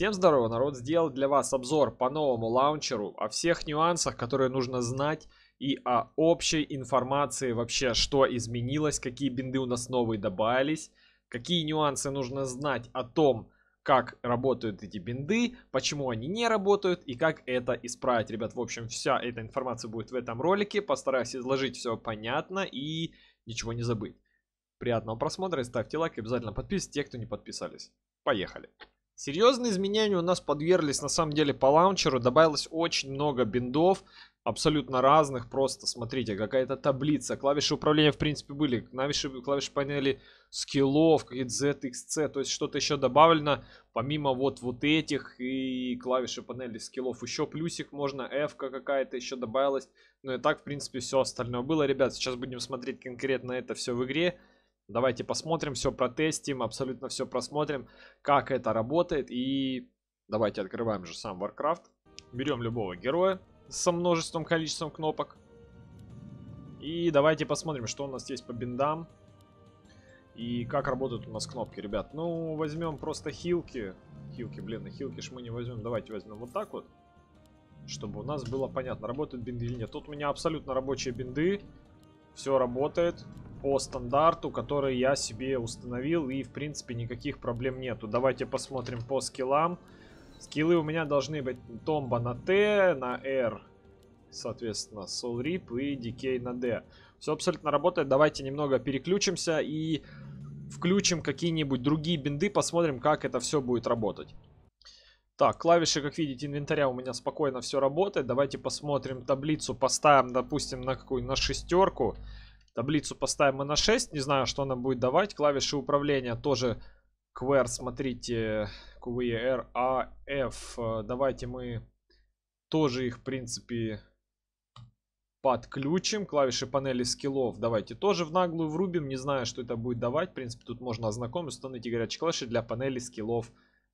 Всем здорово, народ! Сделал для вас обзор по новому лаунчеру, о всех нюансах, которые нужно знать и о общей информации вообще, что изменилось, какие бинды у нас новые добавились, какие нюансы нужно знать о том, как работают эти бинды, почему они не работают и как это исправить. Ребят, в общем, вся эта информация будет в этом ролике. Постараюсь изложить все понятно и ничего не забыть. Приятного просмотра и ставьте лайк, и обязательно подписывайтесь те, кто не подписались. Поехали! Серьезные изменения у нас подверглись на самом деле по лаунчеру. Добавилось очень много биндов, абсолютно разных. Просто смотрите, какая-то таблица. Клавиши управления в принципе были. Клавиши, клавиши панели скиллов, какие-то ZXC. То есть что-то еще добавлено. Помимо вот, вот этих и клавиши панели скиллов. Еще плюсик можно, F какая-то еще добавилась. Ну и так в принципе все остальное было. Ребят, сейчас будем смотреть конкретно это все в игре. Давайте посмотрим, все протестим, абсолютно все просмотрим, как это работает. И давайте открываем же сам Warcraft. Берем любого героя со множеством количеством кнопок. И давайте посмотрим, что у нас есть по биндам. И как работают у нас кнопки, ребят. Ну, возьмем просто хилки. Хилки, блин, хилки ж мы не возьмем. Давайте возьмем вот так вот. Чтобы у нас было понятно, работают бинды или нет. Тут у меня абсолютно рабочие бинды. Все работает по стандарту, который я себе установил. И, в принципе, никаких проблем нету. Давайте посмотрим по скиллам. Скиллы у меня должны быть томба на Т, на Р, соответственно, Soul Rip и Decay на Д. Все абсолютно работает. Давайте немного переключимся и включим какие-нибудь другие бинды, посмотрим, как это все будет работать. Так, клавиши, как видите, инвентаря у меня спокойно все работает. Давайте посмотрим таблицу, поставим, допустим, на какую? На шестерку. Таблицу поставим мы на 6, не знаю, что она будет давать. Клавиши управления тоже QR, смотрите, QR, A, F. Давайте мы тоже их, в принципе, подключим. Клавиши панели скиллов давайте тоже в наглую врубим. Не знаю, что это будет давать. В принципе, тут можно ознакомиться, установить горячие клавиши для панели скиллов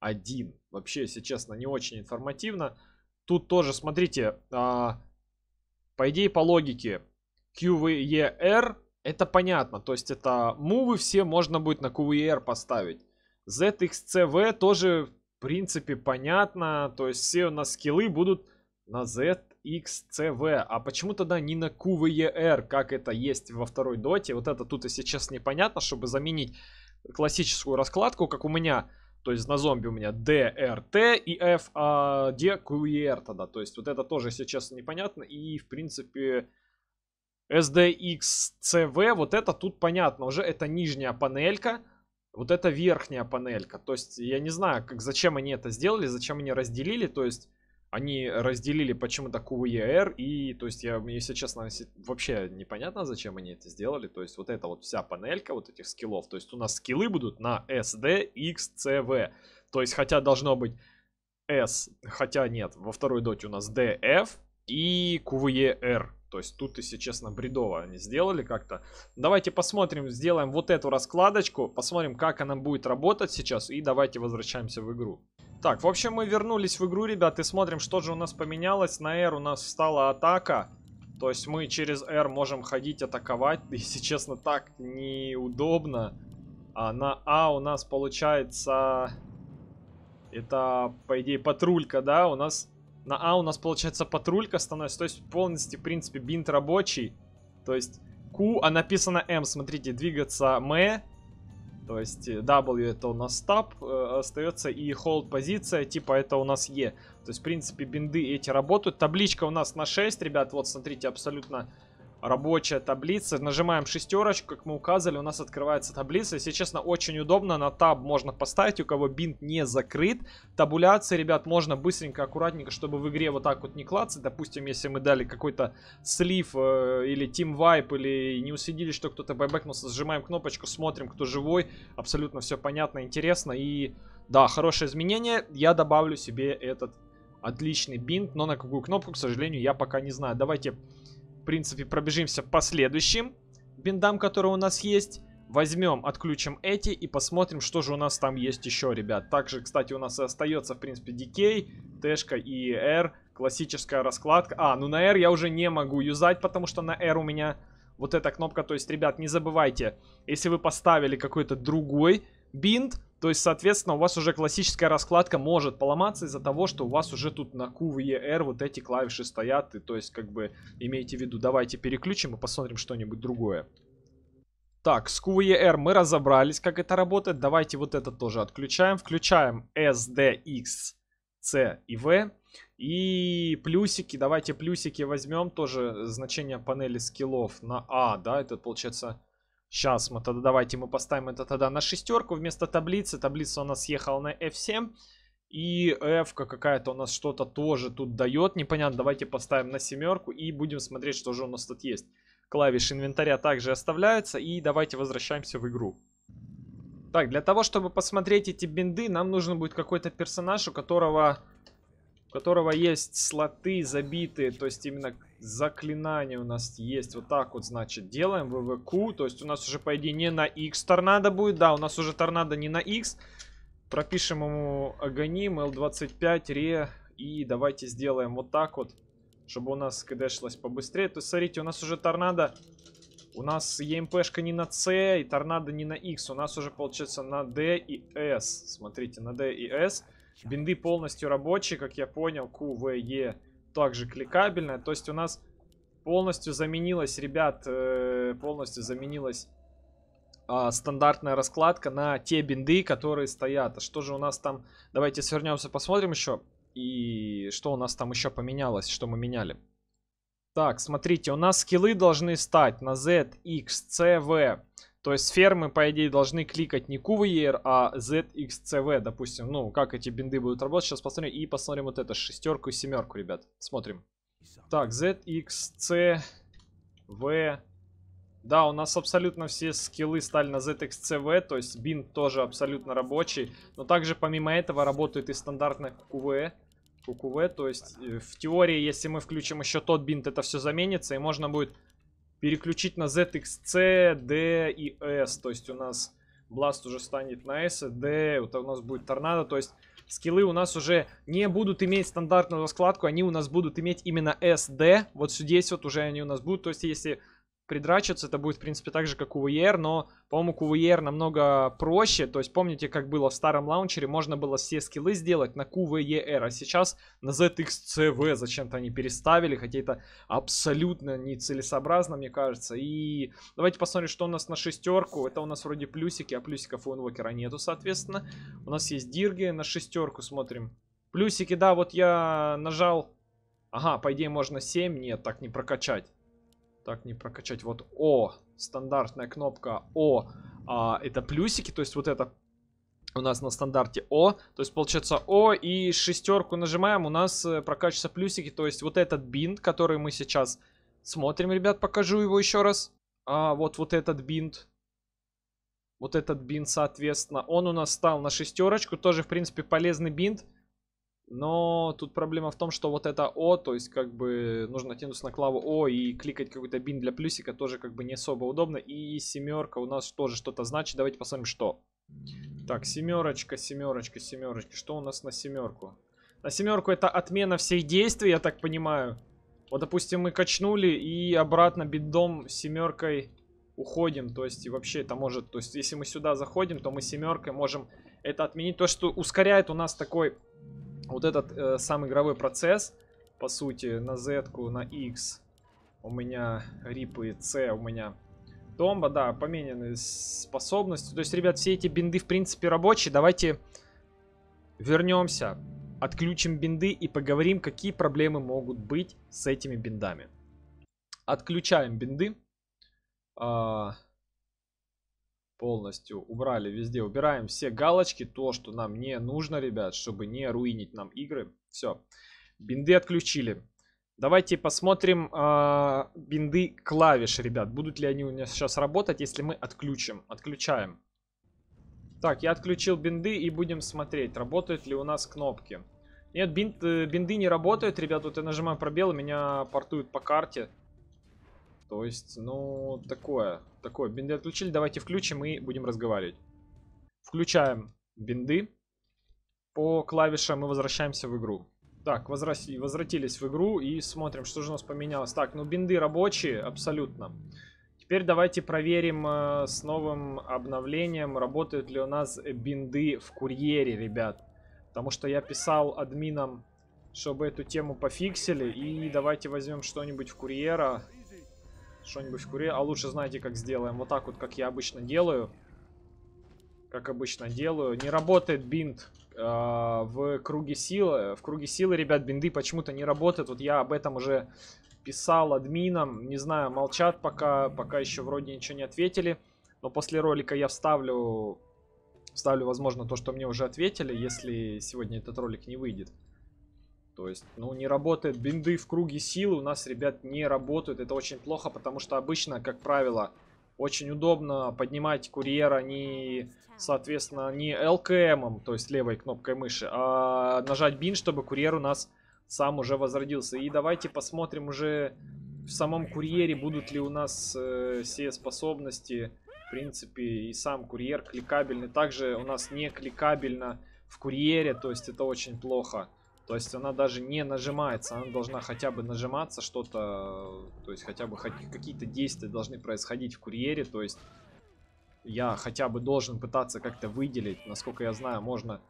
один Вообще, если честно, не очень информативно. Тут тоже, смотрите, а, по идее, по логике, QVER это понятно. То есть это мувы все можно будет на QVER поставить. ZXCV тоже, в принципе, понятно. То есть все у нас скиллы будут на ZXCV. А почему тогда не на QVER, как это есть во второй доте? Вот это тут, если честно, непонятно, чтобы заменить классическую раскладку, как у меня то есть на зомби у меня DRT и F, а D, Q тогда. То есть вот это тоже, если честно, непонятно. И, в принципе, SDXCV, вот это тут понятно уже. Это нижняя панелька, вот это верхняя панелька. То есть я не знаю, как, зачем они это сделали, зачем они разделили. То есть они разделили почему-то QER, и, то есть, я, если честно, вообще непонятно, зачем они это сделали. То есть, вот эта вот вся панелька вот этих скиллов, то есть, у нас скиллы будут на SD, X, CV. То есть, хотя должно быть S, хотя нет, во второй доте у нас DF и QER. То есть тут, если честно, бредово они сделали как-то. Давайте посмотрим, сделаем вот эту раскладочку, посмотрим, как она будет работать сейчас, и давайте возвращаемся в игру. Так, в общем, мы вернулись в игру, ребят, и смотрим, что же у нас поменялось. На R у нас стала атака. То есть мы через R можем ходить, атаковать. Если честно, так неудобно. А на А у нас получается... Это, по идее, патрулька, да? У нас... На А у нас, получается, патрулька становится. То есть полностью, в принципе, бинт рабочий. То есть Q, а написано M, Смотрите, двигаться M. То есть э, W это у нас стаб, э, остается и hold позиция, типа это у нас E. То есть, в принципе, бинды эти работают. Табличка у нас на 6, ребят, вот смотрите, абсолютно рабочая таблица. Нажимаем шестерочку, как мы указывали, у нас открывается таблица. Если честно, очень удобно. На таб можно поставить, у кого бинт не закрыт. Табуляции, ребят, можно быстренько, аккуратненько, чтобы в игре вот так вот не клацать. Допустим, если мы дали какой-то слив э, или тим вайп, или не усидели, что кто-то байбекнулся, сжимаем кнопочку, смотрим, кто живой. Абсолютно все понятно, интересно. И да, хорошее изменение. Я добавлю себе этот отличный бинт, но на какую кнопку, к сожалению, я пока не знаю. Давайте принципе, пробежимся по следующим биндам, которые у нас есть. Возьмем, отключим эти и посмотрим, что же у нас там есть еще, ребят. Также, кстати, у нас и остается, в принципе, DK, Тэшка и R. Классическая раскладка. А, ну на R я уже не могу юзать, потому что на R у меня вот эта кнопка. То есть, ребят, не забывайте, если вы поставили какой-то другой бинт, то есть, соответственно, у вас уже классическая раскладка может поломаться из-за того, что у вас уже тут на Q вот эти клавиши стоят. И, то есть, как бы, имейте в виду, давайте переключим и посмотрим что-нибудь другое. Так, с Q мы разобрались, как это работает. Давайте вот это тоже отключаем. Включаем S, C и V. И плюсики, давайте плюсики возьмем. Тоже э, значение панели скиллов на А, да, это получается Сейчас мы тогда, давайте мы поставим это тогда на шестерку вместо таблицы. Таблица у нас съехала на F7. И F какая-то у нас что-то тоже тут дает. Непонятно, давайте поставим на семерку и будем смотреть, что же у нас тут есть. Клавиши инвентаря также оставляются. И давайте возвращаемся в игру. Так, для того, чтобы посмотреть эти бинды, нам нужен будет какой-то персонаж, у которого у которого есть слоты забитые, то есть именно заклинание у нас есть. Вот так вот, значит, делаем ВВК, то есть у нас уже, по идее, не на X торнадо будет, да, у нас уже торнадо не на X. Пропишем ему агоним, L25, ре, и давайте сделаем вот так вот, чтобы у нас КД шлось побыстрее. То есть, смотрите, у нас уже торнадо, у нас ЕМПшка не на С и торнадо не на X, у нас уже, получается, на D и S. Смотрите, на D и S. Бинды полностью рабочие, как я понял. Q, e также кликабельная. То есть у нас полностью заменилась, ребят, э, полностью заменилась а, стандартная раскладка на те бинды, которые стоят. А что же у нас там? Давайте свернемся, посмотрим еще. И что у нас там еще поменялось, что мы меняли. Так, смотрите, у нас скиллы должны стать на Z, X, C, V. То есть фермы, по идее, должны кликать не QVR, e а ZXCV, допустим. Ну, как эти бинды будут работать, сейчас посмотрим. И посмотрим вот это, шестерку и семерку, ребят. Смотрим. Так, ZXCV. Да, у нас абсолютно все скиллы стали на ZXCV, то есть бинт тоже абсолютно рабочий. Но также, помимо этого, работает и стандартная QVE. QQV, то есть э, в теории, если мы включим еще тот бинт, это все заменится, и можно будет переключить на ZXC, D и S. То есть у нас Blast уже станет на S, D, вот у нас будет торнадо. То есть скиллы у нас уже не будут иметь стандартную раскладку, они у нас будут иметь именно SD. Вот здесь вот уже они у нас будут. То есть если придрачиваться. Это будет, в принципе, так же, как у VR, но, по-моему, у VR намного проще. То есть, помните, как было в старом лаунчере, можно было все скиллы сделать на QVER, а сейчас на ZXCV зачем-то они переставили, хотя это абсолютно нецелесообразно, мне кажется. И давайте посмотрим, что у нас на шестерку. Это у нас вроде плюсики, а плюсиков у инвокера нету, соответственно. У нас есть дирги, на шестерку смотрим. Плюсики, да, вот я нажал... Ага, по идее можно 7, нет, так не прокачать. Так, не прокачать. Вот О, стандартная кнопка О. А, это плюсики, то есть вот это у нас на стандарте О. То есть получается О и шестерку нажимаем, у нас э, прокачиваются плюсики. То есть вот этот бинт, который мы сейчас смотрим, ребят, покажу его еще раз. А, вот, вот этот бинт. Вот этот бинт, соответственно. Он у нас стал на шестерочку. Тоже, в принципе, полезный бинт. Но тут проблема в том, что вот это О, то есть как бы нужно тянуться на клаву О и кликать какой-то бин для плюсика, тоже как бы не особо удобно. И семерка у нас тоже что-то значит. Давайте посмотрим, что. Так, семерочка, семерочка, семерочка. Что у нас на семерку? На семерку это отмена всех действий, я так понимаю. Вот, допустим, мы качнули и обратно бидом семеркой уходим. То есть, и вообще это может... То есть, если мы сюда заходим, то мы семеркой можем это отменить. То, что ускоряет у нас такой вот этот э, сам игровой процесс, по сути, на Z, на X у меня Рипы, и C у меня Томба, да, поменены способности. То есть, ребят, все эти бинды, в принципе, рабочие. Давайте вернемся, отключим бинды и поговорим, какие проблемы могут быть с этими биндами. Отключаем бинды. А полностью убрали везде, убираем все галочки, то, что нам не нужно, ребят, чтобы не руинить нам игры. Все, бинды отключили. Давайте посмотрим э, бинды клавиш, ребят. Будут ли они у меня сейчас работать, если мы отключим? Отключаем. Так, я отключил бинды и будем смотреть, работают ли у нас кнопки. Нет, бинд, э, бинды не работают, ребят. Вот я нажимаю пробел, меня портуют по карте. То есть, ну, такое. Такое. Бинды отключили. Давайте включим и будем разговаривать. Включаем бинды. По клавишам мы возвращаемся в игру. Так, возрас... возвратились в игру и смотрим, что же у нас поменялось. Так, ну бинды рабочие абсолютно. Теперь давайте проверим э, с новым обновлением, работают ли у нас бинды в курьере, ребят. Потому что я писал админам, чтобы эту тему пофиксили. И давайте возьмем что-нибудь в курьера. Что-нибудь в куре. А лучше знаете, как сделаем. Вот так вот, как я обычно делаю. Как обычно делаю. Не работает бинт э, в круге силы. В круге силы, ребят, бинды почему-то не работают. Вот я об этом уже писал админам. Не знаю, молчат пока. Пока еще вроде ничего не ответили. Но после ролика я вставлю... Вставлю, возможно, то, что мне уже ответили, если сегодня этот ролик не выйдет. То есть, ну, не работает бинды в круге силы, у нас, ребят, не работают. Это очень плохо, потому что обычно, как правило, очень удобно поднимать курьера не, соответственно, не ЛКМом, то есть левой кнопкой мыши, а нажать бин, чтобы курьер у нас сам уже возродился. И давайте посмотрим уже в самом курьере, будут ли у нас э, все способности. В принципе, и сам курьер кликабельный. Также у нас не кликабельно в курьере, то есть это очень плохо. То есть она даже не нажимается, она должна хотя бы нажиматься что-то, то есть хотя бы какие-то действия должны происходить в курьере, то есть я хотя бы должен пытаться как-то выделить, насколько я знаю, можно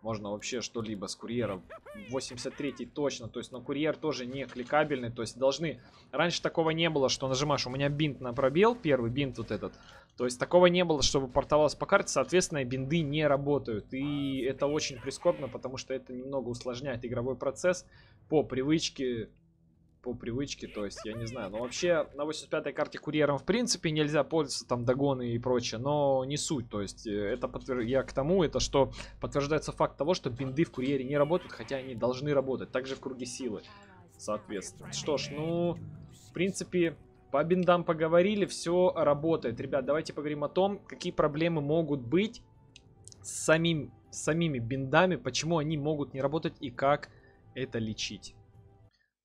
можно вообще что-либо с курьером. 83 точно, то есть, но курьер тоже не кликабельный, то есть должны... Раньше такого не было, что нажимаешь, у меня бинт на пробел, первый бинт вот этот, то есть такого не было, чтобы портовалось по карте, соответственно, бинды не работают. И это очень прискорбно, потому что это немного усложняет игровой процесс по привычке по привычке, то есть, я не знаю. Но вообще, на 85-й карте курьером, в принципе, нельзя пользоваться, там, догоны и прочее, но не суть. То есть, э, это подтвер... я к тому, это что подтверждается факт того, что бинды в курьере не работают, хотя они должны работать, также в круге силы, соответственно. Что ж, ну, в принципе, по биндам поговорили, все работает. Ребят, давайте поговорим о том, какие проблемы могут быть с, самим, самими биндами, почему они могут не работать и как это лечить.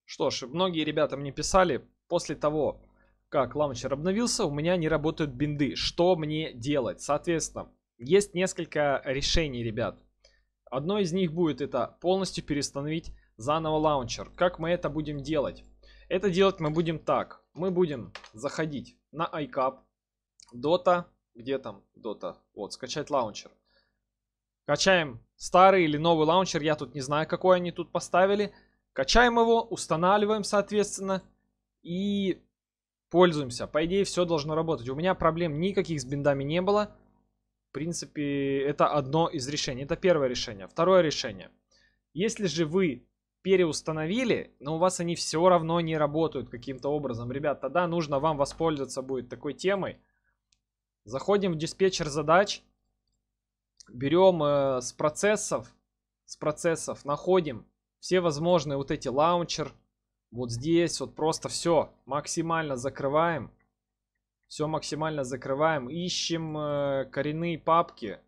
Что ж, многие ребята мне писали, после того, как лаунчер обновился, у меня не работают бинды. Что мне делать? Соответственно, есть несколько решений, ребят. Одно из них будет это полностью перестановить заново лаунчер. Как мы это будем делать? Это делать мы будем так мы будем заходить на iCap, Dota, где там Dota, вот, скачать лаунчер. Качаем старый или новый лаунчер, я тут не знаю, какой они тут поставили. Качаем его, устанавливаем, соответственно, и пользуемся. По идее, все должно работать. У меня проблем никаких с биндами не было. В принципе, это одно из решений. Это первое решение. Второе решение. Если же вы переустановили, но у вас они все равно не работают каким-то образом. Ребят, тогда нужно вам воспользоваться будет такой темой. Заходим в диспетчер задач, берем э, с процессов, с процессов находим все возможные вот эти лаунчер, вот здесь вот просто все максимально закрываем, все максимально закрываем, ищем э, коренные папки,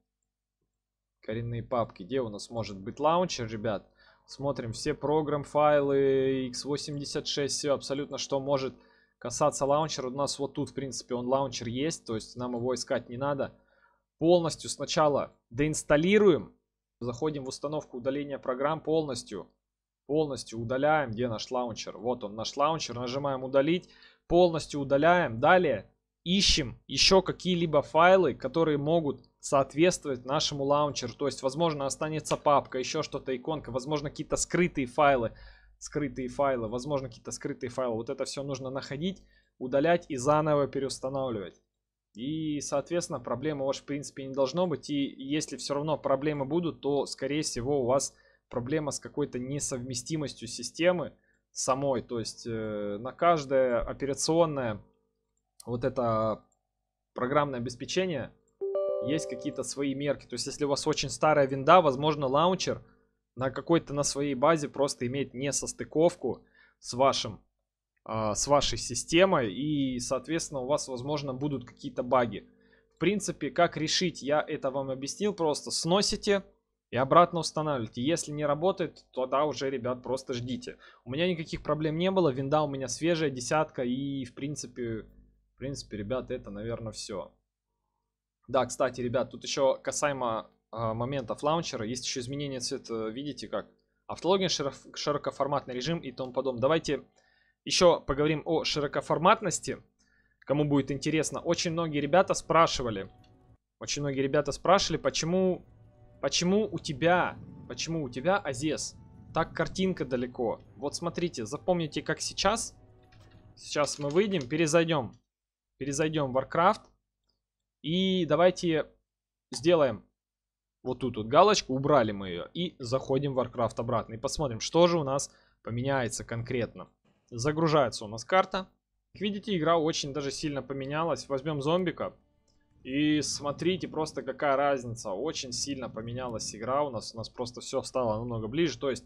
коренные папки, где у нас может быть лаунчер, ребят, Смотрим все программ файлы, x86, все абсолютно, что может касаться лаунчера. У нас вот тут, в принципе, он лаунчер есть, то есть нам его искать не надо. Полностью сначала доинсталируем, заходим в установку удаления программ полностью. Полностью удаляем, где наш лаунчер. Вот он, наш лаунчер. Нажимаем удалить, полностью удаляем. Далее ищем еще какие-либо файлы, которые могут соответствовать нашему лаунчеру. То есть, возможно, останется папка, еще что-то, иконка, возможно, какие-то скрытые файлы, скрытые файлы, возможно, какие-то скрытые файлы. Вот это все нужно находить, удалять и заново переустанавливать. И, соответственно, проблемы у вас, в принципе, не должно быть. И если все равно проблемы будут, то, скорее всего, у вас проблема с какой-то несовместимостью системы самой. То есть э, на каждое операционное вот это программное обеспечение, есть какие-то свои мерки. То есть, если у вас очень старая винда, возможно, лаунчер на какой-то на своей базе просто имеет не состыковку с вашим а, с вашей системой и соответственно у вас возможно будут какие-то баги в принципе как решить я это вам объяснил просто сносите и обратно устанавливайте. Если не работает, тогда уже, ребят, просто ждите. У меня никаких проблем не было, винда у меня свежая, десятка, и, в принципе, принципе, ребята, это, наверное, все. Да, кстати, ребят, тут еще касаемо э, моментов лаунчера, есть еще изменение цвета, видите как? Автологин, широф, широкоформатный режим и тому подобное. Давайте еще поговорим о широкоформатности, кому будет интересно. Очень многие ребята спрашивали, очень многие ребята спрашивали, почему, почему у тебя, почему у тебя, Азес, так картинка далеко. Вот смотрите, запомните, как сейчас. Сейчас мы выйдем, перезайдем перезайдем в Warcraft. И давайте сделаем вот тут вот галочку, убрали мы ее. И заходим в Warcraft обратно. И посмотрим, что же у нас поменяется конкретно. Загружается у нас карта. Как видите, игра очень даже сильно поменялась. Возьмем зомбика. И смотрите просто какая разница. Очень сильно поменялась игра у нас. У нас просто все стало намного ближе. То есть,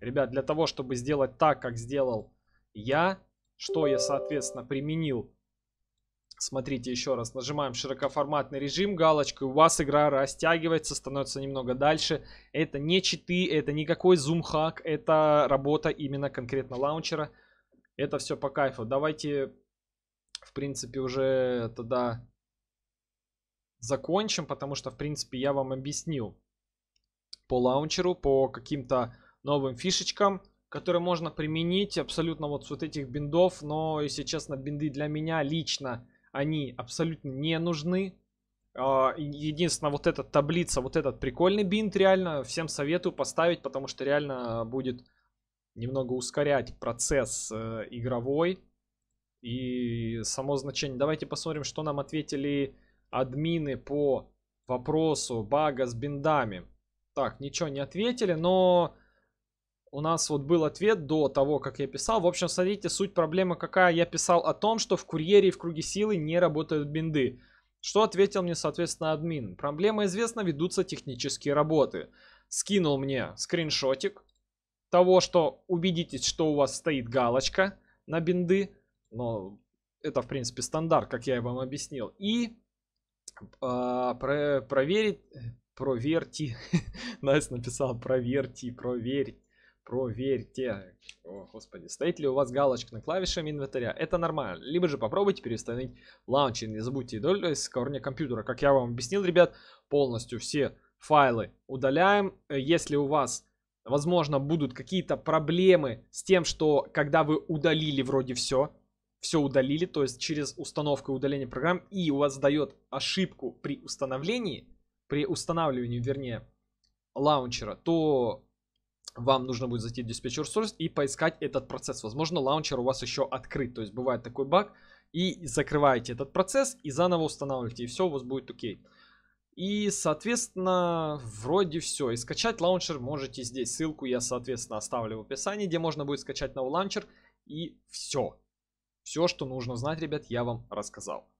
ребят, для того, чтобы сделать так, как сделал я, что я, соответственно, применил Смотрите еще раз, нажимаем широкоформатный режим галочкой, у вас игра растягивается, становится немного дальше. Это не читы, это никакой зум-хак, это работа именно конкретно лаунчера. Это все по кайфу. Давайте, в принципе, уже тогда закончим, потому что, в принципе, я вам объяснил по лаунчеру, по каким-то новым фишечкам, которые можно применить абсолютно вот с вот этих биндов, но, если честно, бинды для меня лично они абсолютно не нужны. А, единственное, вот эта таблица, вот этот прикольный бинт реально всем советую поставить, потому что реально будет немного ускорять процесс э, игровой и само значение. Давайте посмотрим, что нам ответили админы по вопросу бага с биндами. Так, ничего не ответили, но у нас вот был ответ до того, как я писал. В общем, смотрите, суть проблемы какая. Я писал о том, что в курьере и в круге силы не работают бинды. Что ответил мне, соответственно, админ? Проблема известна, ведутся технические работы. Скинул мне скриншотик того, что убедитесь, что у вас стоит галочка на бинды. Но это, в принципе, стандарт, как я и вам объяснил. И э, про проверить, э, проверьте. Настя написала проверьте, проверьте проверьте. О, господи, стоит ли у вас галочка на клавишах инвентаря? Это нормально. Либо же попробуйте перестановить лаунчер. Не забудьте долю из корня компьютера. Как я вам объяснил, ребят, полностью все файлы удаляем. Э, если у вас возможно, будут какие-то проблемы с тем, что когда вы удалили вроде все, все удалили, то есть через установку и удаление программ, и у вас дает ошибку при установлении, при устанавливании, вернее, лаунчера, то вам нужно будет зайти в диспетчер Source и поискать этот процесс. Возможно, лаунчер у вас еще открыт, то есть бывает такой баг. И закрываете этот процесс и заново устанавливаете, и все у вас будет окей. И, соответственно, вроде все. И скачать лаунчер можете здесь. Ссылку я, соответственно, оставлю в описании, где можно будет скачать новый лаунчер. И все. Все, что нужно знать, ребят, я вам рассказал.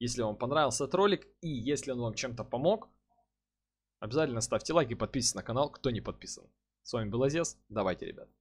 Если вам понравился этот ролик и если он вам чем-то помог, обязательно ставьте лайк и подписывайтесь на канал, кто не подписан. С вами был Азес. Давайте, ребят.